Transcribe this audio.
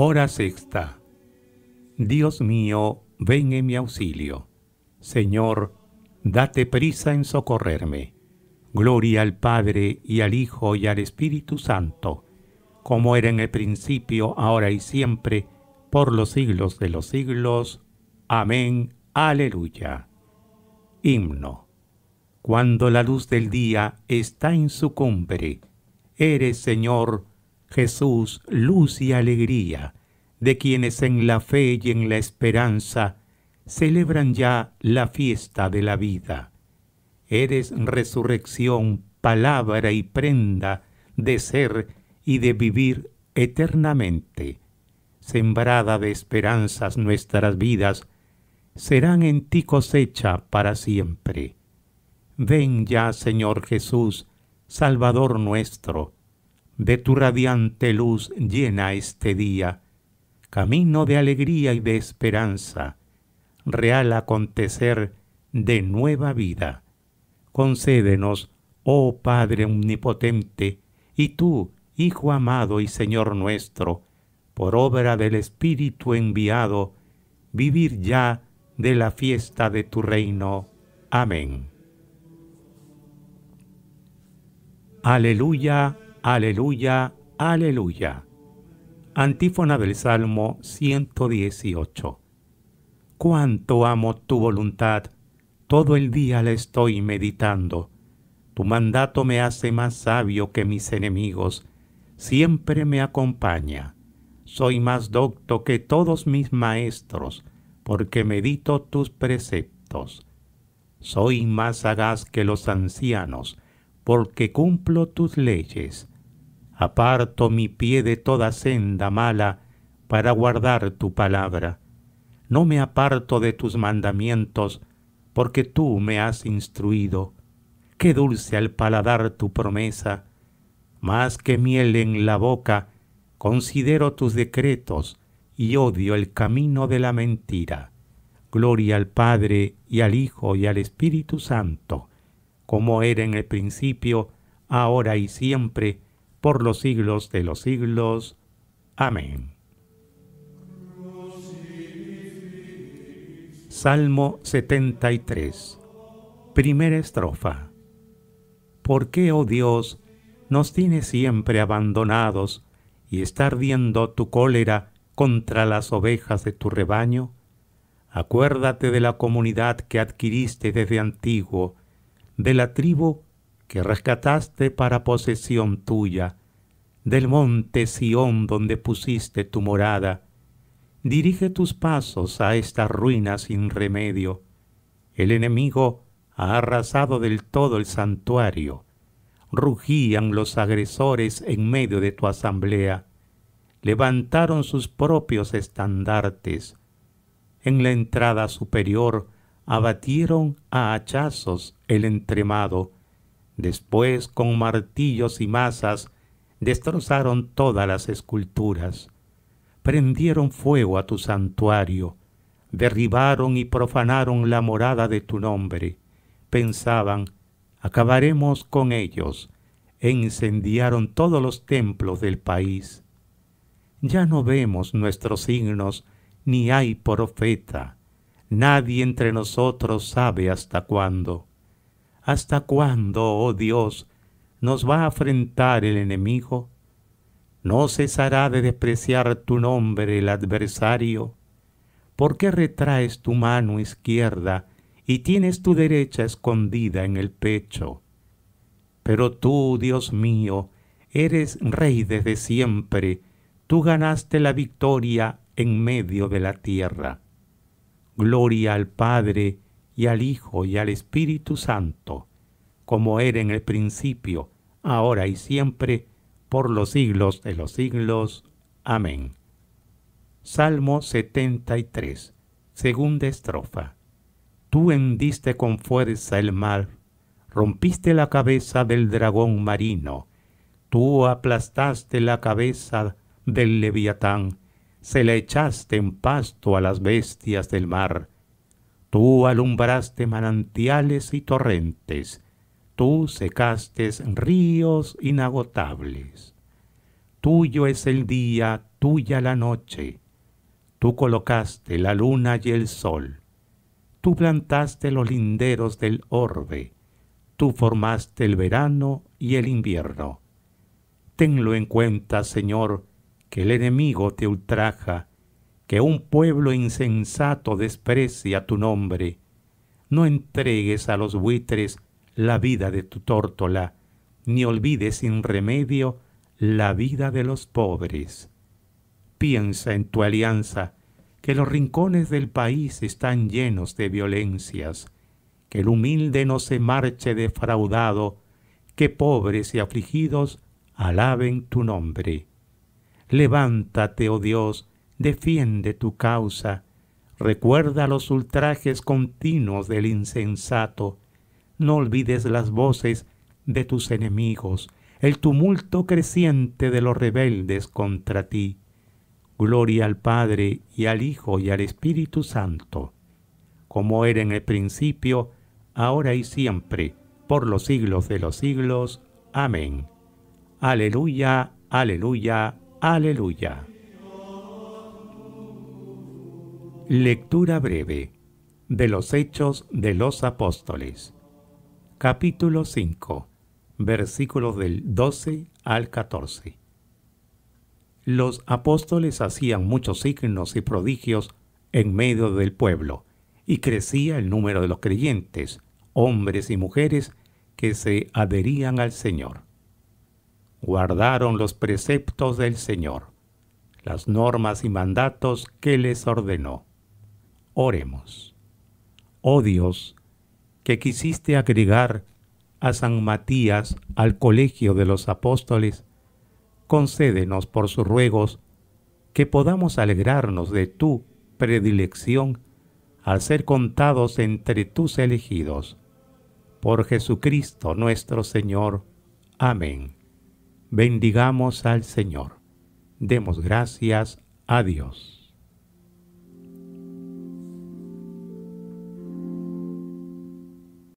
Hora sexta. Dios mío, ven en mi auxilio. Señor, date prisa en socorrerme. Gloria al Padre y al Hijo y al Espíritu Santo, como era en el principio, ahora y siempre, por los siglos de los siglos. Amén. Aleluya. Himno. Cuando la luz del día está en su cumbre, eres, Señor, Jesús, luz y alegría, de quienes en la fe y en la esperanza celebran ya la fiesta de la vida. Eres resurrección, palabra y prenda de ser y de vivir eternamente. Sembrada de esperanzas nuestras vidas, serán en ti cosecha para siempre. Ven ya, Señor Jesús, Salvador nuestro, de tu radiante luz llena este día, camino de alegría y de esperanza, real acontecer de nueva vida. Concédenos, oh Padre Omnipotente, y tú, Hijo amado y Señor nuestro, por obra del Espíritu enviado, vivir ya de la fiesta de tu reino. Amén. Aleluya. Aleluya, aleluya. Antífona del Salmo 118. Cuánto amo tu voluntad, todo el día la estoy meditando. Tu mandato me hace más sabio que mis enemigos, siempre me acompaña. Soy más docto que todos mis maestros, porque medito tus preceptos. Soy más sagaz que los ancianos, porque cumplo tus leyes. Aparto mi pie de toda senda mala para guardar tu palabra. No me aparto de tus mandamientos, porque tú me has instruido. Qué dulce al paladar tu promesa, más que miel en la boca, considero tus decretos y odio el camino de la mentira. Gloria al Padre y al Hijo y al Espíritu Santo, como era en el principio, ahora y siempre, por los siglos de los siglos. Amén. Salmo 73. Primera estrofa. ¿Por qué, oh Dios, nos tienes siempre abandonados y está ardiendo tu cólera contra las ovejas de tu rebaño? Acuérdate de la comunidad que adquiriste desde antiguo, de la tribu que rescataste para posesión tuya, del monte Sión donde pusiste tu morada. Dirige tus pasos a esta ruina sin remedio. El enemigo ha arrasado del todo el santuario. Rugían los agresores en medio de tu asamblea. Levantaron sus propios estandartes. En la entrada superior abatieron a hachazos el entremado Después, con martillos y masas, destrozaron todas las esculturas. Prendieron fuego a tu santuario, derribaron y profanaron la morada de tu nombre. Pensaban, acabaremos con ellos, e incendiaron todos los templos del país. Ya no vemos nuestros signos, ni hay profeta. Nadie entre nosotros sabe hasta cuándo. ¿Hasta cuándo, oh Dios, nos va a afrentar el enemigo? No cesará de despreciar tu nombre el adversario. ¿Por qué retraes tu mano izquierda y tienes tu derecha escondida en el pecho? Pero tú, Dios mío, eres rey desde siempre, tú ganaste la victoria en medio de la tierra. Gloria al Padre, y al Hijo y al Espíritu Santo, como era en el principio, ahora y siempre, por los siglos de los siglos. Amén. Salmo 73, segunda estrofa. Tú hendiste con fuerza el mar, rompiste la cabeza del dragón marino, tú aplastaste la cabeza del leviatán, se la echaste en pasto a las bestias del mar, Tú alumbraste manantiales y torrentes, tú secaste ríos inagotables. Tuyo es el día, tuya la noche. Tú colocaste la luna y el sol. Tú plantaste los linderos del orbe. Tú formaste el verano y el invierno. Tenlo en cuenta, Señor, que el enemigo te ultraja que un pueblo insensato desprecia tu nombre. No entregues a los buitres la vida de tu tórtola, ni olvides sin remedio la vida de los pobres. Piensa en tu alianza, que los rincones del país están llenos de violencias, que el humilde no se marche defraudado, que pobres y afligidos alaben tu nombre. Levántate, oh Dios, defiende tu causa, recuerda los ultrajes continuos del insensato, no olvides las voces de tus enemigos, el tumulto creciente de los rebeldes contra ti. Gloria al Padre y al Hijo y al Espíritu Santo, como era en el principio, ahora y siempre, por los siglos de los siglos. Amén. Aleluya, aleluya, aleluya. Lectura breve de los Hechos de los Apóstoles, capítulo 5, versículos del 12 al 14. Los apóstoles hacían muchos signos y prodigios en medio del pueblo, y crecía el número de los creyentes, hombres y mujeres que se adherían al Señor. Guardaron los preceptos del Señor, las normas y mandatos que les ordenó Oremos. Oh Dios, que quisiste agregar a San Matías al colegio de los apóstoles, concédenos por sus ruegos que podamos alegrarnos de tu predilección al ser contados entre tus elegidos. Por Jesucristo nuestro Señor. Amén. Bendigamos al Señor. Demos gracias a Dios.